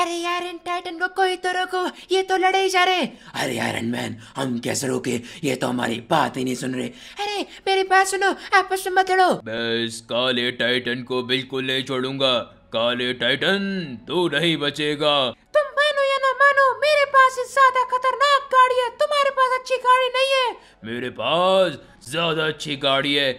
अरे यार इन टाइटन को कोई तो रोको ये तो लड़े ही जा रहे अरे आयरन मैन हम कैसे रोके ये तो हमारी बात ही नहीं सुन रहे अरे मेरी बात सुनो आपस में मत लड़ो बस काले टाइटन को बिल्कुल नहीं छोड़ूंगा काले टाइटन तू नहीं बचेगा तुम मानो या ना मानो मेरे पास ज्यादा खतरनाक गाड़ी है तुम्हारे पास अच्छी गाड़ी नहीं है मेरे पास ज्यादा अच्छी गाड़ी है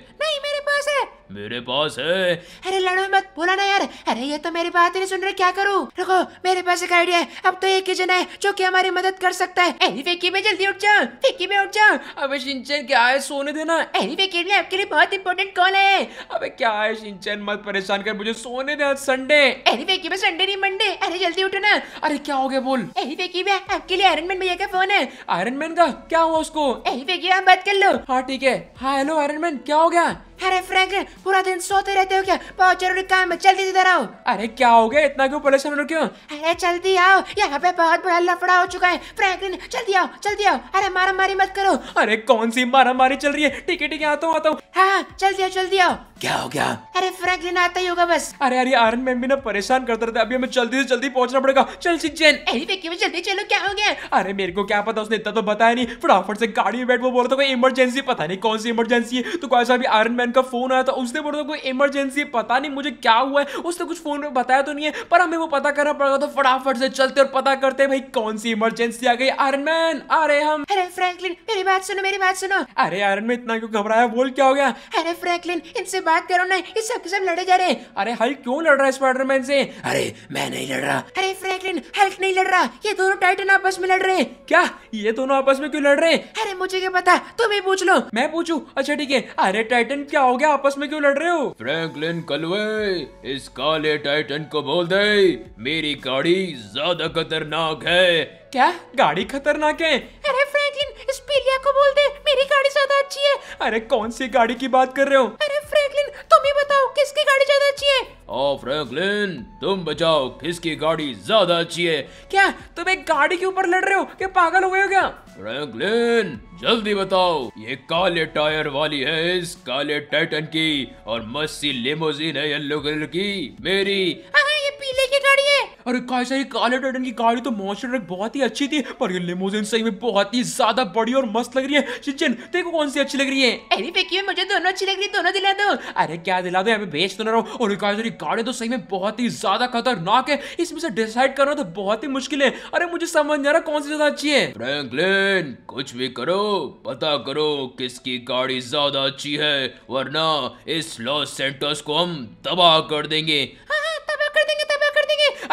मेरे पास है अरे लड़ो मत बोला ना यार अरे ये तो मेरी बात नहीं सुन रहे क्या करूँ रखो मेरे पास एक आइडिया है अब तो एक ही जना है जो की हमारी मदद कर सकता है अरे फेंकी में जल्दी उठ जाओ फेकी में उठ जाओ अब सिंचन क्या है सोने देना अरे फेकी ने आपके लिए बहुत इंपॉर्टेंट कॉल है अब क्या है सिंचन मत परेशान कर मुझे सोने दे आज संडे अरे फेकी में संडे नहीं मंडे अरे जल्दी उठो ना अरे क्या हो गया बोल अरे फेकी में आपके लिए आयरन मैन भैया का फोन है आयरन मैन का क्या हुआ उसको अरे फेकी में बात कर लो हाँ ठीक है हाँ हेलो आयरन मैन क्या हो गया अरे फ्रैंकलिन पूरा दिन सोते रहते हो क्या बहुत जरूरी काम है जल्दी इधर आओ अरे क्या हो गया इतना क्यों परेशान हो क्यों अरे जल्दी आओ यहाँ पे बहुत बड़ा लफड़ा हो चुका है फ्रैंकलिन जल्दी आओ जल्दी आओ अरे मारा मारी मत करो अरे कौन सी मारा मारी चल रही है ठीक है ठीक है आता हूँ आता हूँ हाँ जल्दी आओ जल्दी आओ क्या हो गया अरे फ्रैंकलिन आता ही होगा बस अरे अरे आरन मैम भी ना परेशान करते रहते अभी हमें जल्दी से जल्दी पहुंचना पड़ेगा चल सी सिंचन अरे जल्दी चलो क्या हो गया अरे मेरे को क्या पता उसने इतना तो बताया नहीं फटाफट से गाड़ी में बैठ वो बोल रहा था कोई इमरजेंसी पता नहीं कौन सी इमरजेंसी है तो कोई ऐसा भी आयरन मैन फ्रेंड का फोन आया था उसने बोला कोई इमरजेंसी पता नहीं मुझे क्या हुआ है उसने कुछ फोन में बताया तो नहीं है पर हमें वो पता करना पड़ेगा तो फटाफट से चलते और पता करते भाई कौन सी इमरजेंसी आ गई आयरन मैन अरे हम अरे फ्रेंकलिन मेरी बात सुनो मेरी बात सुनो अरे आयरन मैन इतना क्यों घबराया बोल क्या हो गया अरे फ्रेंकलिन इनसे बात करो ना ये सब के सब लड़े जा रहे अरे हल्क क्यों लड़ रहा है स्पाइडरमैन से अरे मैं नहीं लड़ रहा अरे फ्रेंकलिन हल्क नहीं लड़ रहा ये दोनों टाइटन आपस में लड़ रहे हैं क्या ये दोनों आपस में क्यों लड़ रहे हैं अरे मुझे क्या पता तुम ही पूछ लो मैं पूछू अच्छा ठीक है अरे टाइटन क्या क्या हो गया आपस में क्यों लड़ रहे हो फ्रैंकलिन कलवे इस काले टाइटन को बोल दे मेरी गाड़ी ज्यादा खतरनाक है क्या गाड़ी खतरनाक है अरे फ्रैंकलिन इस पीलिया को बोल दे मेरी गाड़ी ज्यादा अच्छी है अरे कौन सी गाड़ी की बात कर रहे हो अरे फ्रैंकलिन तुम ही बताओ किसकी गाड़ी ज्यादा अच्छी है ओ फ्रैंकलिन तुम बचाओ किसकी गाड़ी ज्यादा अच्छी है क्या तुम एक गाड़ी के ऊपर लड़ रहे हो क्या पागल हो गए हो क्या फ्रैंकलिन जल्दी बताओ ये काले टायर वाली है इस काले टाइटन की और मस्सी लिमोजिन है येलो कलर की मेरी आ, अरे कैसे ये काले टाइटन की गाड़ी तो मॉन्स्टर ट्रक बहुत ही अच्छी थी पर ये लिमोजिन सही में बहुत ही ज्यादा बड़ी और मस्त लग रही है शिचन देखो कौन सी अच्छी लग रही है अरे फेंकी मुझे दोनों अच्छी लग रही दोनों दिला दो अरे क्या दिला दो मैं बेच तो ना रहा और काश ये गाड़ी तो सही में बहुत ही ज्यादा खतरनाक है इसमें से डिसाइड करना तो बहुत ही मुश्किल है अरे मुझे समझ नहीं आ रहा कौन सी ज्यादा अच्छी है फ्रैंकलिन कुछ भी करो पता करो किसकी गाड़ी ज्यादा अच्छी है वरना इस लॉस सेंटर्स को हम तबाह कर देंगे हाँ,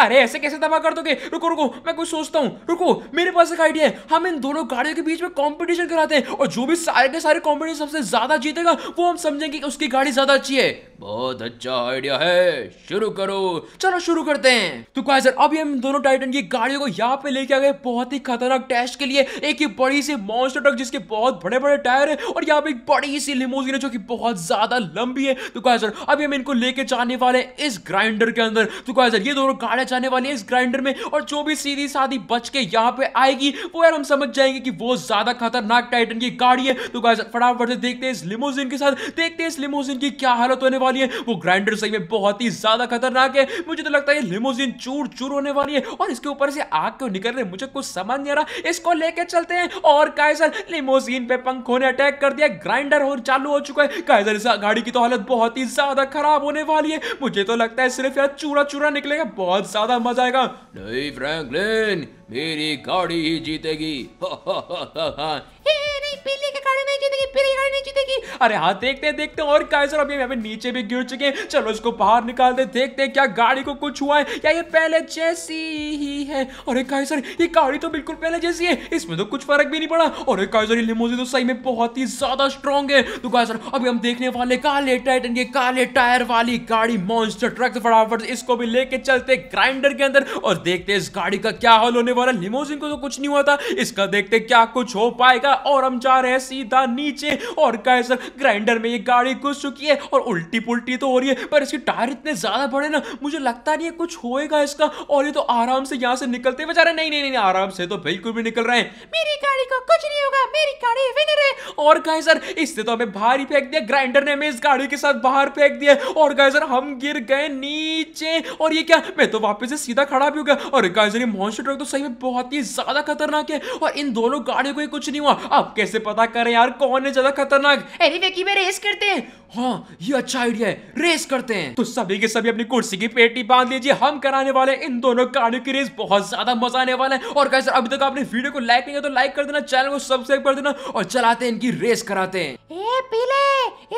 अरे ऐसे कैसे तबाह कर दोगे रुको रुको मैं कुछ सोचता हूँ रुको मेरे पास एक आइडिया है हम इन दोनों गाड़ियों के बीच में कॉम्पिटिशन कराते हैं और जो भी सारे के सारे कॉम्पिटिशन सबसे ज्यादा जीतेगा वो हम समझेंगे कि उसकी गाड़ी ज्यादा अच्छी है बहुत अच्छा आइडिया है शुरू करो चलो शुरू करते हैं तो क्या सर अभी हम दोनों टाइटन की गाड़ियों को यहाँ पे लेके आ गए बहुत ही खतरनाक टेस्ट के लिए एक ही बड़ी सी मॉन्स्टर ट्रक जिसके बहुत बड़े बड़े टायर है और यहाँ पे एक बड़ी सी लिमोजिन है जो कि बहुत ज्यादा लंबी है तो क्या सर अभी हम इनको लेके जाने वाले इस ग्राइंडर के अंदर तो क्या सर ये दोनों गाड़ियां जाने वाली है इस ग्राइंडर में और जो भी सीधी साधी बच के यहाँ पे आएगी वो यार हम समझ जाएंगे कि वो ज्यादा खतरनाक टाइटन की गाड़ी है तो क्या सर फटाफट से देखते हैं इस लिमोजिन के साथ देखते हैं इस लिमोजिन की क्या हालत होने वाली वाली है वो ग्राइंडर सही में बहुत ही ज्यादा खतरनाक है मुझे तो लगता है लिमोजिन चूर चूर होने वाली है और इसके ऊपर से आग क्यों निकल रही मुझे कुछ समझ नहीं आ रहा इसको लेके चलते हैं और कायसर लिमोजिन पे पंखों ने अटैक कर दिया ग्राइंडर हो चालू हो चुका है कायसर इस गाड़ी की तो हालत बहुत ही ज्यादा खराब होने वाली है मुझे तो लगता है सिर्फ यार चूरा चूरा निकलेगा बहुत ज्यादा मजा आएगा नहीं फ्रैंकलिन मेरी गाड़ी ही जीतेगी हा, हा हा हा हा पीले के कारण नहीं जीतेगी पीले के कारण नहीं जीतेगी अरे हाँ देखते हैं देखते और काइजर अभी हमें नीचे भी गिर चुके हैं चलो इसको बाहर निकाल दे देखते हैं क्या गाड़ी को कुछ हुआ है या ये पहले जैसी ही है अरे काइजर ये गाड़ी तो बिल्कुल पहले जैसी है इसमें तो कुछ फर्क भी नहीं पड़ा और काइजर ये लिमोजी तो सही में बहुत ही ज्यादा स्ट्रॉन्ग है तो काइजर अभी हम देखने वाले काले टाइटन के काले टायर वाली गाड़ी मॉन्स्टर ट्रक फटाफट इसको भी लेके चलते ग्राइंडर के अंदर और देखते इस गाड़ी का क्या हाल होने वाला लिमोजिन को तो कुछ नहीं हुआ था इसका देखते क्या कुछ हो पाएगा और हम जा कार है सीधा नीचे और गाइस ग्राइंडर में ये गाड़ी घुस चुकी है और उल्टी पुलटी तो हो रही है पर इसके टायर इतने ज्यादा बड़े ना मुझे लगता नहीं है कुछ होएगा इसका और ये तो आराम से यहाँ से निकलते बेचारे नहीं नहीं नहीं आराम से तो बिल्कुल भी निकल रहे हैं मेरी गाड़ी को कुछ नहीं होगा मेरी गाड़ी विनर है और कहे सर इससे तो हमें बाहर ही फेंक दिया ग्राइंडर ने हमें इस गाड़ी के साथ बाहर फेंक दिया और कहे सर हम गिर गए नीचे और ये क्या मैं तो वापस से सीधा खड़ा भी हो गया और कहे सर ये मॉन्स्टर ट्रक तो सही में बहुत ही ज्यादा खतरनाक है और इन दोनों गाड़ियों को कुछ नहीं हुआ अब कैसे पता करें यार कौन है ज्यादा खतरनाक अरे में रेस करते हैं हाँ ये अच्छा आइडिया है रेस करते हैं तो सभी के सभी अपनी कुर्सी की पेटी बांध लीजिए हम कराने वाले इन दोनों गाड़ियों की रेस बहुत ज्यादा मजा आने वाला है और कैसे अभी तक आपने वीडियो को लाइक नहीं किया तो लाइक कर देना चैनल को सब्सक्राइब कर देना और चलाते हैं इनकी रेस कराते हैं ए पीले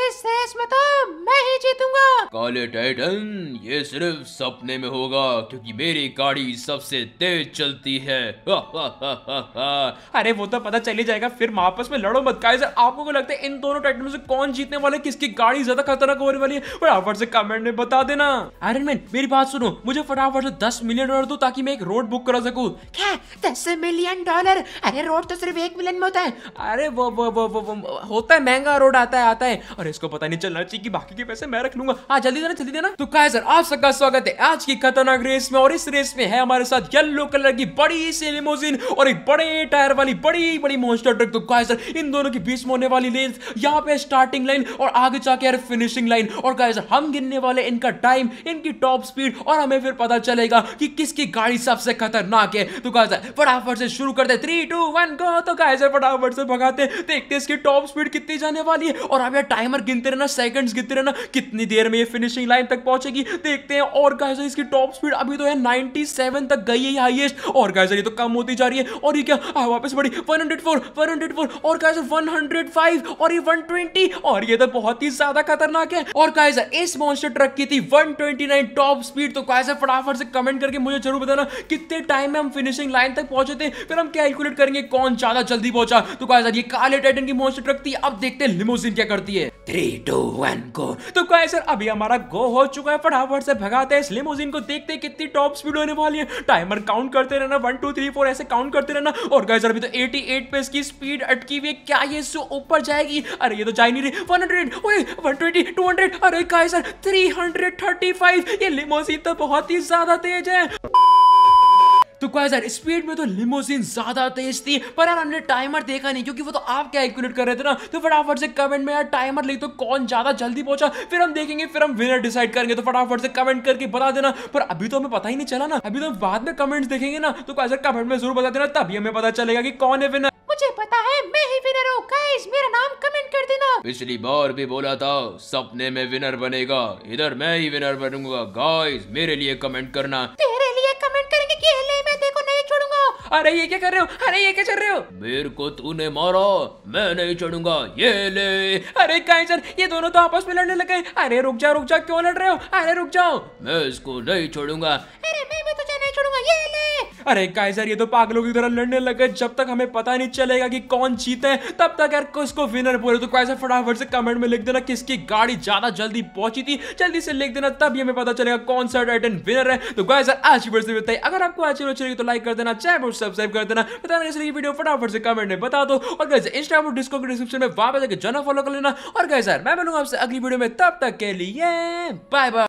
इस रेस में तो मैं ही जीतूंगा काले टाइटन ये सिर्फ सपने में होगा क्योंकि मेरी गाड़ी सबसे तेज चलती है अरे वो तो पता चल ही जाएगा फिर आपस में लड़ो मत गाइस आपको क्या लगता है इन दोनों टाइटन में से कौन जीतने वाले किसकी गाड़ी ज्यादा खतरनाक होने वाली है फटाफट से कमेंट में बता देना आयरन मैन मेरी बात सुनो मुझे फटाफट से दस मिलियन डॉलर दो ताकि मैं एक रोड बुक करा सकूँ क्या दस मिलियन डॉलर अरे रोड तो सिर्फ एक मिलियन में होता है अरे वो वो वो, वो, वो होता है महंगा महंगा रोड आता है आता है और इसको पता नहीं चलना चाहिए कि बाकी के पैसे मैं रख लूंगा हाँ जल्दी देना जल्दी देना तो कहा सर आप सबका स्वागत है आज की खतरनाक रेस में और इस रेस में है हमारे साथ येल्लो कलर की बड़ी सी लिमोजिन और एक बड़े टायर वाली बड़ी बड़ी मोस्टर ट्रक तो कहा सर इन दोनों के बीच में होने वाली लेन यहाँ पे स्टार्टिंग लाइन और आगे जाके यार फिनिशिंग लाइन और कहा सर हम गिनने वाले इनका टाइम इनकी टॉप स्पीड और हमें फिर पता चलेगा कि किसकी गाड़ी सबसे खतरनाक है तो कहा सर फटाफट से शुरू करते थ्री टू वन गो तो कहा सर फटाफट से भगाते देखते इसकी टॉप स्पीड कितनी जाने होने वाली है और आप यार टाइमर गिनते रहना सेकंड्स गिनते रहना कितनी देर में ये फिनिशिंग लाइन तक पहुंचेगी देखते हैं और गाइस इसकी टॉप स्पीड अभी तो है 97 तक गई है हाईएस्ट और गाइस ये तो कम होती जा रही है और ये क्या आ, वापस बढ़ी 104 104 और गाइस 105 और ये 120 और ये तो बहुत ही ज्यादा खतरनाक है और गाइस इस मॉन्स्टर ट्रक की थी 129 टॉप स्पीड तो गाइस फटाफट से कमेंट करके मुझे जरूर बताना कितने टाइम में हम फिनिशिंग लाइन तक पहुंचे थे फिर हम कैलकुलेट करेंगे कौन ज्यादा जल्दी पहुंचा तो गाइस ये काले टाइटन की मॉन्स्टर ट्रक थी अब देख देखते लिमोजिन क्या करती है थ्री टू वन गो तो गाइस सर अभी हमारा गो हो चुका है फटाफट से भगाते हैं इस लिमोसिन को देखते हैं कितनी टॉप स्पीड होने वाली है टाइमर काउंट करते रहना वन टू थ्री फोर ऐसे काउंट करते रहना और गाइस सर अभी तो 88 पे इसकी स्पीड अटकी हुई है क्या ये इससे ऊपर जाएगी अरे ये तो जा नहीं रही one hundred one twenty two hundred अरे गाइस सर 335 ये लिमोजिन तो बहुत ही ज्यादा तेज है तो क्वाइजर स्पीड में तो लिमोसिन ज्यादा तेज थी पर यार हमने टाइमर देखा नहीं क्योंकि वो तो आप कैलकुलेट कर रहे थे ना तो फटाफट से कमेंट में यार टाइमर लिख तो कौन ज्यादा जल्दी पहुंचा फिर हम देखेंगे फिर हम विनर डिसाइड करेंगे तो फटाफट से कमेंट करके बता देना पर अभी तो हमें पता ही नहीं चला ना अभी तो बाद में कमेंट देखेंगे ना तो क्वाइजर कमेंट में जरूर बता देना तभी हमें पता चलेगा की कौन है विनर मुझे पता है मैं ही विनर हूँ गाइस मेरा नाम कमेंट कर देना पिछली बार भी बोला था सपने में विनर बनेगा इधर मैं ही विनर बनूंगा गाइस मेरे लिए कमेंट करना तेरे अरे ये क्या कर रहे हो अरे ये क्या चल रहे हो मेरे को तूने मारा मैं नहीं चढ़ूंगा ये ले अरे कहीं सर ये दोनों तो आपस में लड़ने लगे अरे रुक जाओ रुक जाओ क्यों लड़ रहे हो अरे रुक जाओ मैं इसको नहीं छोड़ूंगा अरे काइजर ये तो पागलों की तरह लड़ने लग गए जब तक हमें पता नहीं चलेगा कि कौन जीते हैं तब तक यार किसको विनर बोले तो कैसे फटाफट से कमेंट में लिख देना किसकी गाड़ी ज्यादा जल्दी पहुंची थी जल्दी से लिख देना तब हमें पता चलेगा कौन सा टाइटन विनर है तो गाइजर आज की वीडियो बताइए अगर आपको आज वीडियो चलेगी तो लाइक कर देना चैनल को सब्सक्राइब कर देना बताना इसलिए वीडियो फटाफट से कमेंट में बता दो और कैसे इंस्टाग्राम डिस्को के डिस्क्रिप्शन में वापस जाकर जाना फॉलो कर लेना और कैसे मैं मिलूंगा आपसे अगली वीडियो में तब तक के लिए बाय बाय